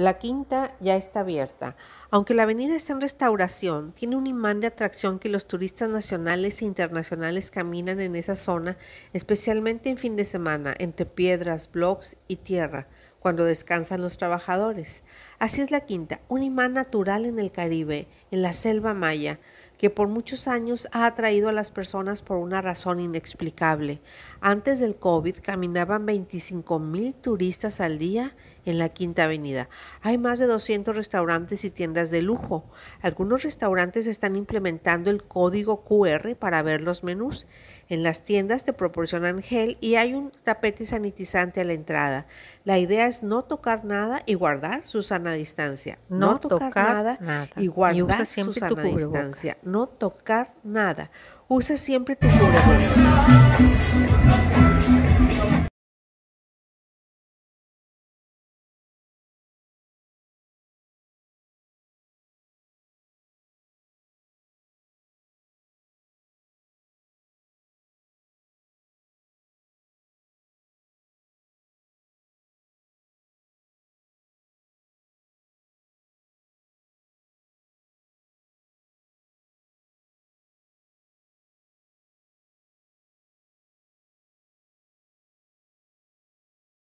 La quinta ya está abierta. Aunque la avenida está en restauración, tiene un imán de atracción que los turistas nacionales e internacionales caminan en esa zona, especialmente en fin de semana, entre piedras, bloques y tierra, cuando descansan los trabajadores. Así es la quinta, un imán natural en el Caribe, en la selva maya que por muchos años ha atraído a las personas por una razón inexplicable. Antes del COVID caminaban 25 mil turistas al día en la Quinta Avenida. Hay más de 200 restaurantes y tiendas de lujo. Algunos restaurantes están implementando el código QR para ver los menús. En las tiendas te proporcionan gel y hay un tapete sanitizante a la entrada. La idea es no tocar nada y guardar su sana distancia. No, tocar, nada, y guardar su sana distancia. No tocar nada. Usa siempre tu cubrebocas.